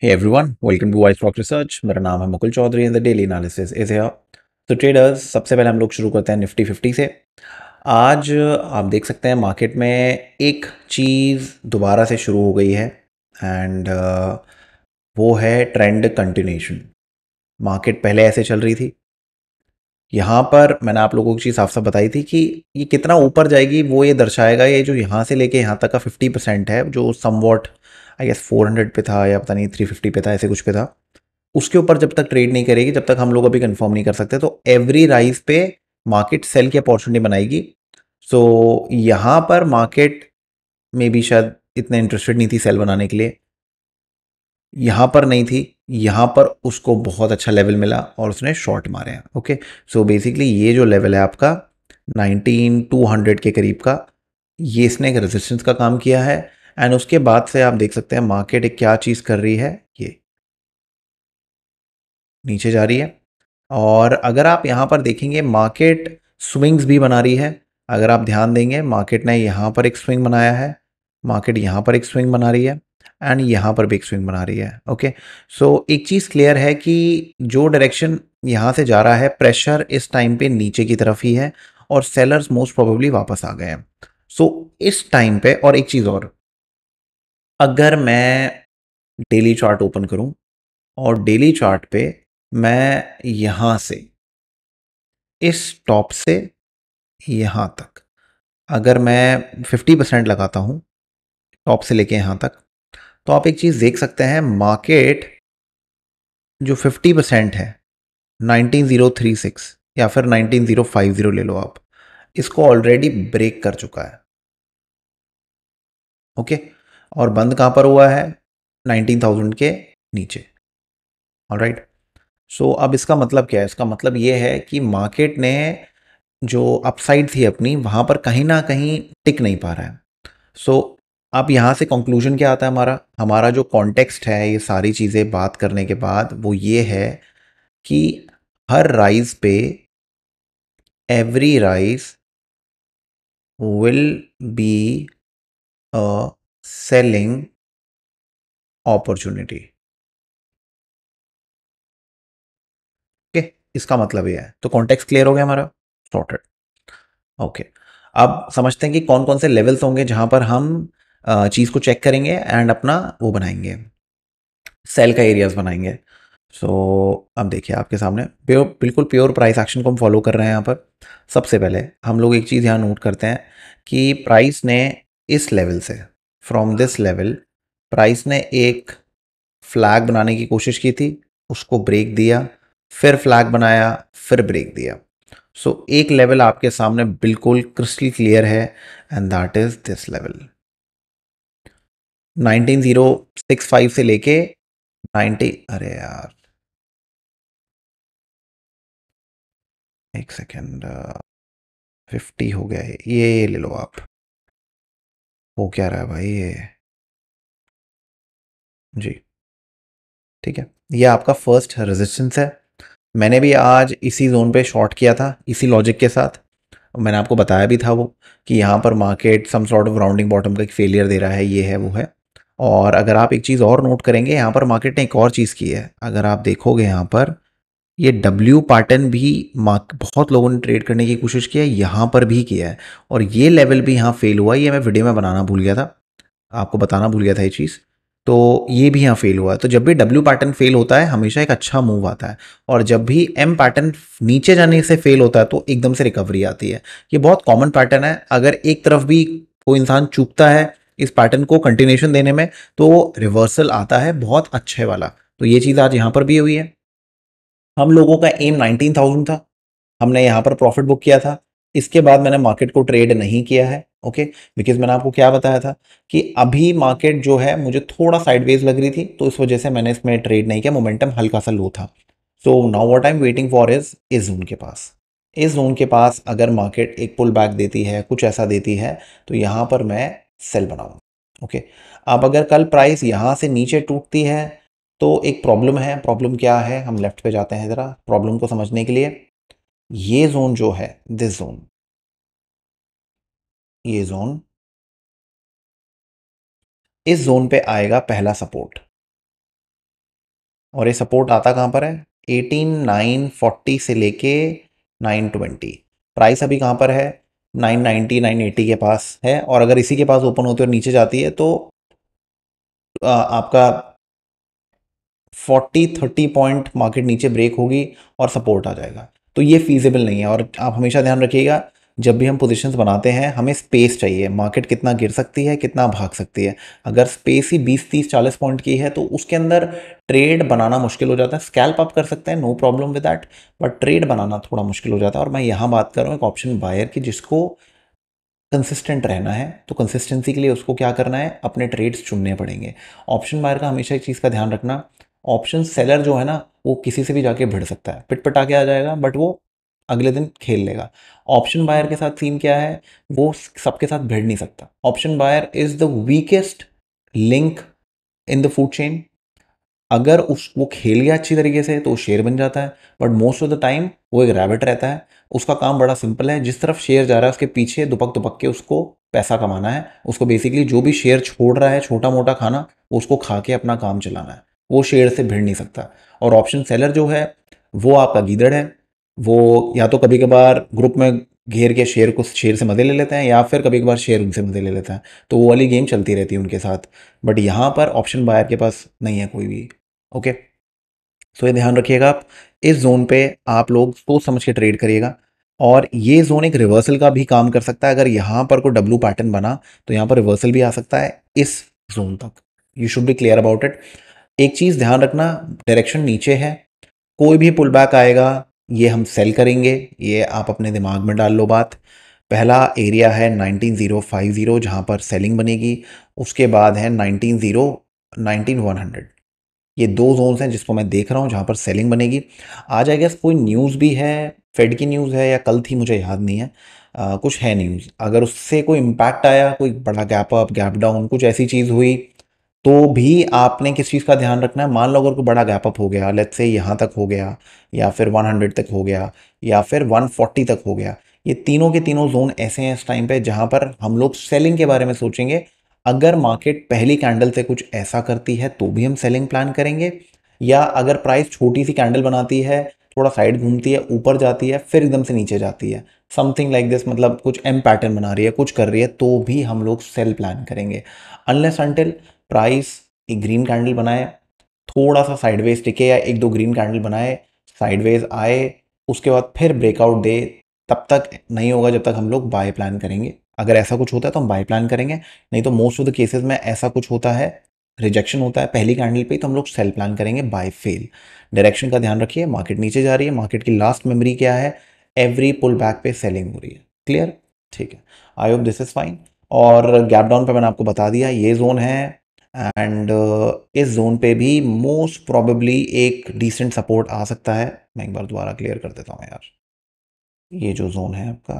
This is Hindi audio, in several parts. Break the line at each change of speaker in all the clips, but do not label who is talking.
Hey everyone, welcome to Wise Rock Research. My नाम है Mukul Chaudhary and the daily analysis is here. So traders सबसे पहले हम लोग शुरू करते हैं निफ्टी फिफ्टी से आज आप देख सकते हैं मार्केट में एक चीज़ दोबारा से शुरू हो गई है एंड uh, वो है ट्रेंड कंटिन्यूशन मार्केट पहले ऐसे चल रही थी यहाँ पर मैंने आप लोगों को चीज़ साफ साफ बताई थी कि ये कितना ऊपर जाएगी वो ये दर्शाएगा ये जो यहाँ से लेके यहाँ तक का 50 परसेंट है जो वॉट आई गेस 400 पे था या पता नहीं 350 पे था ऐसे कुछ पे था उसके ऊपर जब तक ट्रेड नहीं करेगी जब तक हम लोग अभी कंफर्म नहीं कर सकते तो एवरी राइज पे मार्केट सेल की अपॉर्चुनिटी बनाएगी सो so, यहाँ पर मार्केट में भी शायद इतना इंटरेस्टेड नहीं थी सेल बनाने के लिए यहाँ पर नहीं थी यहाँ पर उसको बहुत अच्छा लेवल मिला और उसने शॉर्ट मारे हैं ओके सो बेसिकली ये जो लेवल है आपका 19 200 के करीब का ये इसने एक रेजिस्टेंस का काम किया है एंड उसके बाद से आप देख सकते हैं मार्केट एक क्या चीज़ कर रही है ये नीचे जा रही है और अगर आप यहाँ पर देखेंगे मार्केट स्विंग्स भी बना रही है अगर आप ध्यान देंगे मार्केट ने यहाँ पर एक स्विंग बनाया है मार्केट यहाँ पर एक स्विंग बना रही है एंड यहाँ पर भी एक स्विंग बना रही है ओके सो so, एक चीज़ क्लियर है कि जो डायरेक्शन यहाँ से जा रहा है प्रेशर इस टाइम पे नीचे की तरफ ही है और सेलर्स मोस्ट प्रोबेबली वापस आ गए हैं सो so, इस टाइम पे और एक चीज़ और अगर मैं डेली चार्ट ओपन करूं और डेली चार्ट पे मैं यहां से इस टॉप से यहां तक अगर मैं 50 परसेंट लगाता हूं टॉप से लेके यहां तक तो आप एक चीज़ देख सकते हैं मार्केट जो 50 परसेंट है 19036 या फिर 19050 ले लो आप इसको ऑलरेडी ब्रेक कर चुका है ओके okay? और बंद कहाँ पर हुआ है 19,000 के नीचे और राइट सो अब इसका मतलब क्या है इसका मतलब ये है कि मार्केट ने जो अपसाइड थी अपनी वहाँ पर कहीं ना कहीं टिक नहीं पा रहा है सो so, अब यहाँ से कंक्लूजन क्या आता है हमारा हमारा जो कॉन्टेक्स्ट है ये सारी चीज़ें बात करने के बाद वो ये है कि हर राइज पे every rise will be selling opportunity okay? इसका मतलब यह है तो कॉन्टेक्स्ट क्लियर हो गया हमारा सॉर्टेड ओके okay. अब समझते हैं कि कौन कौन से लेवल्स होंगे जहां पर हम चीज़ को चेक करेंगे एंड अपना वो बनाएंगे सेल का एरियाज बनाएंगे सो so, अब देखिए आपके सामने प्योर बिल्कुल प्योर प्राइस एक्शन को हम फॉलो कर रहे हैं यहाँ पर सबसे पहले हम लोग एक चीज़ यहाँ नोट करते हैं कि प्राइस ने इस लेवल से फ्रॉम दिस लेवल प्राइस ने एक फ्लैग बनाने की कोशिश की थी उसको ब्रेक दिया फिर फ्लैग बनाया फिर ब्रेक दिया सो so, एक लेवल आपके सामने बिल्कुल क्रिस्टल क्लियर है and that is this level 19065 से लेके 90 अरे यार एक सेकेंड फिफ्टी uh, हो गया है ये ले लो आप हो क्या रहा है भाई ये जी ठीक है ये आपका फर्स्ट रेजिस्टेंस है मैंने भी आज इसी जोन पे शॉर्ट किया था इसी लॉजिक के साथ मैंने आपको बताया भी था वो कि यहाँ पर market some sort of rounding bottom का एक फेलियर दे रहा है ये है वो है और अगर आप एक चीज़ और नोट करेंगे यहाँ पर मार्केट ने एक और चीज़ की है अगर आप देखोगे यहाँ पर ये डब्ल्यू पैटर्न भी बहुत लोगों ने ट्रेड करने की कोशिश किया है यहाँ पर भी किया है और ये लेवल भी यहाँ फेल हुआ ये मैं वीडियो में बनाना भूल गया था आपको बताना भूल गया था ये चीज़ तो ये भी यहाँ फेल हुआ है तो जब भी डब्ल्यू पैटर्न फेल होता है हमेशा एक अच्छा मूव आता है और जब भी एम पैटर्न नीचे जाने से फेल होता है तो एकदम से रिकवरी आती है ये बहुत कॉमन पैटर्न है अगर एक तरफ भी कोई इंसान चूकता है इस पैटर्न को कंटिन्यूशन देने में तो रिवर्सल आता है बहुत अच्छे वाला तो ये चीज़ आज यहाँ पर भी हुई है हम लोगों का एम 19,000 था हमने यहाँ पर प्रॉफिट बुक किया था इसके बाद मैंने मार्केट को ट्रेड नहीं किया है ओके बिकॉज मैंने आपको क्या बताया था कि अभी मार्केट जो है मुझे थोड़ा साइडवेज लग रही थी तो इस वजह से मैंने इसमें ट्रेड नहीं किया मोमेंटम हल्का सा लो था so now what I am waiting for is इस जोन के पास इस जोन के पास अगर मार्केट एक पुल बैक देती है कुछ ऐसा देती है तो यहाँ पर मैं सेल बनाऊँ ओके अब अगर कल प्राइस यहाँ से नीचे टूटती है तो एक प्रॉब्लम है प्रॉब्लम क्या है हम लेफ्ट पे जाते हैं ज़रा प्रॉब्लम को समझने के लिए ये जोन जो है दिस जोन ये जोन इस जोन पे आएगा पहला सपोर्ट और ये सपोर्ट आता कहाँ पर है एटीन नाइन फोर्टी से लेके नाइन ट्वेंटी प्राइस अभी कहाँ पर है नाइन नाइन्टी नाइन एटी के पास है और अगर इसी के पास ओपन होती है और नीचे जाती है तो आपका फोर्टी थर्टी पॉइंट मार्केट नीचे ब्रेक होगी और सपोर्ट आ जाएगा तो ये फीजिबल नहीं है और आप हमेशा ध्यान रखिएगा जब भी हम पोजीशंस बनाते हैं हमें स्पेस चाहिए मार्केट कितना गिर सकती है कितना भाग सकती है अगर स्पेस ही 20 30 40 पॉइंट की है तो उसके अंदर ट्रेड बनाना मुश्किल हो जाता है स्कैल्प आप कर सकते हैं no problem with that but trade बनाना थोड़ा मुश्किल हो जाता है और मैं यहाँ बात कर रहा हूँ एक ऑप्शन बायर की जिसको कंसिस्टेंट रहना है तो कंसिस्टेंसी के लिए उसको क्या करना है अपने ट्रेड्स चुनने पड़ेंगे ऑप्शन बायर का हमेशा एक चीज़ का ध्यान रखना ऑप्शन सेलर जो है ना वो किसी से भी जाके भिड़ सकता है पिटपटा के आ जाएगा बट वो अगले दिन खेल लेगा ऑप्शन बायर के साथ सीन क्या है वो सबके साथ भिड़ नहीं सकता option buyer is the weakest link in the food chain अगर उस वो खेल गया अच्छी तरीके से तो शेर बन जाता है but most of the time वो एक रैबिट रहता है उसका काम बड़ा सिंपल है जिस तरफ शेयर जा रहा है उसके पीछे दुपक दुपक के उसको पैसा कमाना है उसको बेसिकली जो भी शेयर छोड़ रहा है छोटा मोटा खाना उसको खा के अपना काम चलाना है वो शेयर से भिड़ नहीं सकता और ऑप्शन सेलर जो है वो आपका गीदड़ है वो या तो कभी कभार ग्रुप में घेर के शेयर को शेयर से मज़े ले लेते हैं या फिर कभी कभार शेयर उनसे मज़े ले लेते हैं तो वो वाली गेम चलती रहती है उनके साथ बट यहाँ पर ऑप्शन बायर के पास नहीं है कोई भी ओके सो ये ध्यान रखिएगा आप इस जोन पे आप लोग सोच समझ के ट्रेड करिएगा और ये जोन एक रिवर्सल का भी काम कर सकता है अगर यहाँ पर कोई डब्लू पैटर्न बना तो यहाँ पर रिवर्सल भी आ सकता है इस जोन तक you should be clear about it एक चीज़ ध्यान रखना डायरेक्शन नीचे है कोई भी पुल बैक आएगा ये हम सेल करेंगे ये आप अपने दिमाग में डाल लो बात पहला एरिया है 19050 जहाँ पर सेलिंग बनेगी उसके बाद है वन हंड्रेड ये दो जोन्स हैं जिसको मैं देख रहा हूँ जहाँ पर सेलिंग बनेगी आज आई गेस कोई न्यूज़ भी है फेड की न्यूज़ है या कल थी मुझे याद नहीं है आ, कुछ है न्यूज़ अगर उससे कोई इम्पैक्ट आया कोई बड़ा गैप अप गैप डाउन कुछ ऐसी चीज़ हुई तो भी आपने किस चीज़ का ध्यान रखना है मान लो अगर कोई बड़ा गैप अप हो गया लेट्स से यहाँ तक हो गया या फिर 100 तक हो गया या फिर 140 तक हो गया ये तीनों के तीनों जोन ऐसे हैं इस टाइम पे जहाँ पर हम लोग सेलिंग के बारे में सोचेंगे अगर मार्केट पहली कैंडल से कुछ ऐसा करती है तो भी हम सेलिंग प्लान करेंगे या अगर प्राइस छोटी सी कैंडल बनाती है थोड़ा साइड घूमती है ऊपर जाती है फिर एकदम से नीचे जाती है समथिंग लाइक दिस मतलब कुछ एम पैटर्न बना रही है कुछ कर रही है तो भी हम लोग सेल प्लान करेंगे अनलेस अनटिल प्राइस एक ग्रीन कैंडल बनाए थोड़ा सा साइडवेज टिके या एक दो ग्रीन कैंडल बनाए साइडवेज आए उसके बाद फिर ब्रेकआउट दे तब तक नहीं होगा जब तक हम लोग बाय प्लान करेंगे अगर ऐसा कुछ होता है तो हम बाय प्लान करेंगे नहीं तो मोस्ट ऑफ द केसेस में ऐसा कुछ होता है रिजेक्शन होता है पहली कैंडल पे तो हम लोग सेल प्लान करेंगे बाय फेल डायरेक्शन का ध्यान रखिए मार्केट नीचे जा रही है मार्केट की लास्ट मेमोरी क्या है एवरी पुल बैक पे सेलिंग हो रही है क्लियर ठीक है I hope this is fine और गैप डाउन पर मैंने आपको बता दिया ये जोन है एंड uh, इस जोन पे भी मोस्ट प्रॉबेबली एक डिसेंट सपोर्ट आ सकता है मैं एक बार दोबारा क्लियर कर देता हूँ यार ये जो जोन है आपका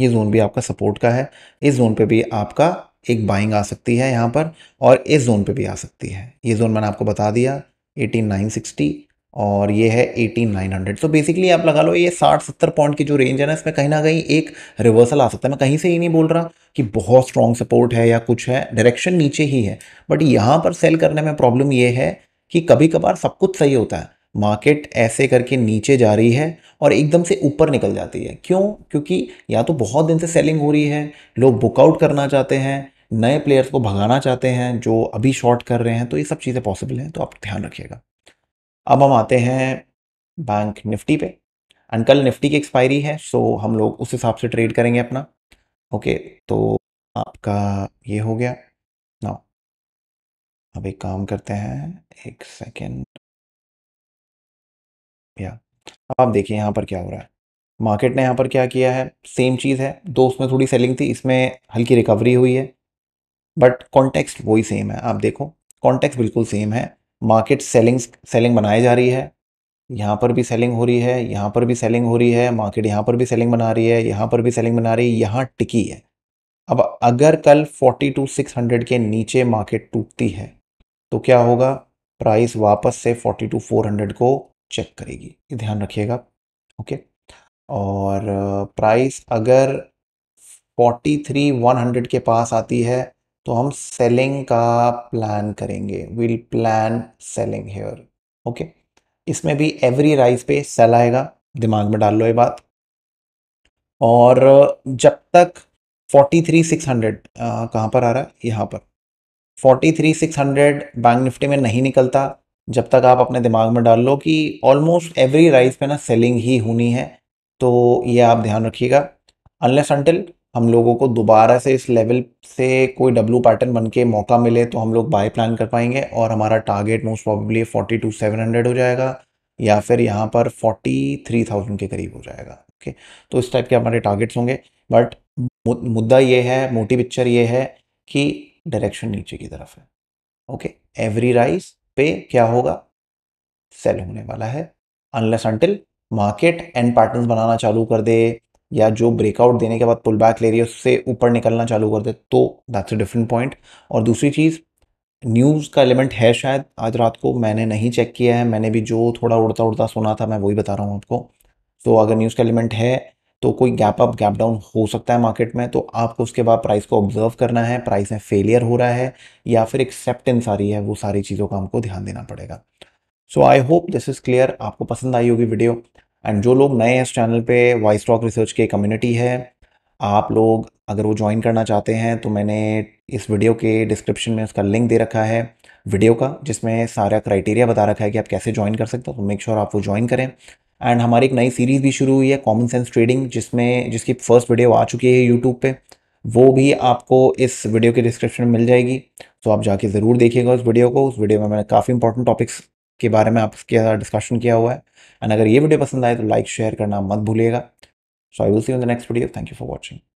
ये जोन भी आपका सपोर्ट का है इस जोन पे भी आपका एक बाइंग आ सकती है यहाँ पर और इस जोन पे भी आ सकती है ये जोन मैंने आपको बता दिया 18960 और ये है 18900 तो बेसिकली आप लगा लो ये 60-70 पॉइंट की जो रेंज है ना इसमें कहीं ना कहीं एक रिवर्सल आ सकता है मैं कहीं से ही नहीं बोल रहा कि बहुत स्ट्रॉन्ग सपोर्ट है या कुछ है डायरेक्शन नीचे ही है बट यहाँ पर सेल करने में प्रॉब्लम ये है कि कभी कभार सब कुछ सही होता है मार्केट ऐसे करके नीचे जा रही है और एकदम से ऊपर निकल जाती है क्यों क्योंकि या तो बहुत दिन से सेलिंग हो रही है लोग बुकआउट करना चाहते हैं नए प्लेयर्स को भगाना चाहते हैं जो अभी शॉर्ट कर रहे हैं तो ये सब चीज़ें पॉसिबल हैं तो आप ध्यान रखिएगा अब हम आते हैं बैंक निफ्टी पे एंड कल निफ्टी की एक्सपायरी है सो so हम लोग उस हिसाब से ट्रेड करेंगे अपना ओके तो आपका ये हो गया ना अब एक काम करते हैं एक सेकेंड या अब आप देखिए यहाँ पर क्या हो रहा है मार्केट ने यहाँ पर क्या किया है सेम चीज़ है दो उसमें थोड़ी सेलिंग थी इसमें हल्की रिकवरी हुई है बट कॉन्टेक्स्ट वही सेम है आप देखो कॉन्टेक्स्ट बिल्कुल सेम है मार्केट सेलिंग सेलिंग बनाई जा रही है यहाँ पर भी सेलिंग हो रही है यहाँ पर भी सेलिंग हो रही है मार्केट यहाँ पर भी सेलिंग बना रही है यहाँ पर भी सेलिंग बना रही है यहाँ टिकी है अब अगर कल फोर्टी टू सिक्स हंड्रेड के नीचे मार्केट टूटती है तो क्या होगा प्राइस वापस से फोर्टी टू फोर हंड्रेड को चेक करेगी ये ध्यान रखिएगा ओके और प्राइस अगर फोर्टी थ्री वन हंड्रेड के पास आती है तो हम सेलिंग का प्लान करेंगे will plan selling here okay इसमें भी एवरी राइस पे सेल आएगा दिमाग में डाल लो ये बात और जब तक फोर्टी थ्री सिक्स हंड्रेड कहाँ पर आ रहा है यहाँ पर forty three six hundred bank Nifty में नहीं निकलता जब तक आप अपने दिमाग में डाल लो कि ऑलमोस्ट एवरी राइस पे ना सेलिंग ही होनी है तो ये आप ध्यान रखिएगा अनलेस अनटिल हम लोगों को दोबारा से इस लेवल से कोई डब्लू पैटर्न बन के मौका मिले तो हम लोग बाय प्लान कर पाएंगे और हमारा target most probably forty two seven hundred हो जाएगा या फिर यहाँ पर फोर्टी थ्री थाउजेंड के करीब हो जाएगा ओके तो इस टाइप के हमारे टारगेट्स होंगे बट मुद्दा ये है मोटी पिक्चर ये है कि डायरेक्शन नीचे की तरफ है ओके एवरी राइस पे क्या होगा सेल होने वाला है unless until market and pattern बनाना चालू कर दे या जो ब्रेकआउट देने के बाद पुल बैक ले रही है उससे ऊपर निकलना चालू कर दे तो दैट्स अ डिफरेंट पॉइंट और दूसरी चीज़ न्यूज़ का एलिमेंट है शायद आज रात को मैंने नहीं चेक किया है मैंने भी जो थोड़ा उड़ता उड़ता सुना था मैं वही बता रहा हूँ आपको तो अगर न्यूज़ का एलिमेंट है तो कोई गैप अप गैप डाउन हो सकता है मार्केट में तो आपको उसके बाद प्राइस को ऑब्जर्व करना है प्राइस में फेलियर हो रहा है या फिर एक्सेप्टेंस आ रही है वो सारी चीज़ों का हमको ध्यान देना पड़ेगा so I hope this is clear आपको पसंद आई होगी वीडियो एंड जो लोग नए हैं इस चैनल पे वाइस स्टॉक रिसर्च के कम्युनिटी है आप लोग अगर वो ज्वाइन करना चाहते हैं तो मैंने इस वीडियो के डिस्क्रिप्शन में उसका लिंक दे रखा है वीडियो का जिसमें सारा क्राइटेरिया बता रखा है कि आप कैसे ज्वाइन कर सकते हो तो मेक श्योर आप वो ज्वाइन करें एंड हमारी एक नई सीरीज़ भी शुरू हुई है कॉमन सेंस ट्रेडिंग जिसमें जिसकी फर्स्ट वीडियो आ चुकी है यूट्यूब पर वो भी आपको इस वीडियो के डिस्क्रिप्शन में मिल जाएगी तो आप जाके ज़रूर देखिएगा उस वीडियो को उस वीडियो में मैंने काफ़ी इंपॉर्टेंट टॉपिक्स के बारे में आपके साथ डिस्कशन किया हुआ है एंड अगर ये वीडियो पसंद आए तो लाइक शेयर करना मत भूलिएगा so I will see you in the next video thank you for watching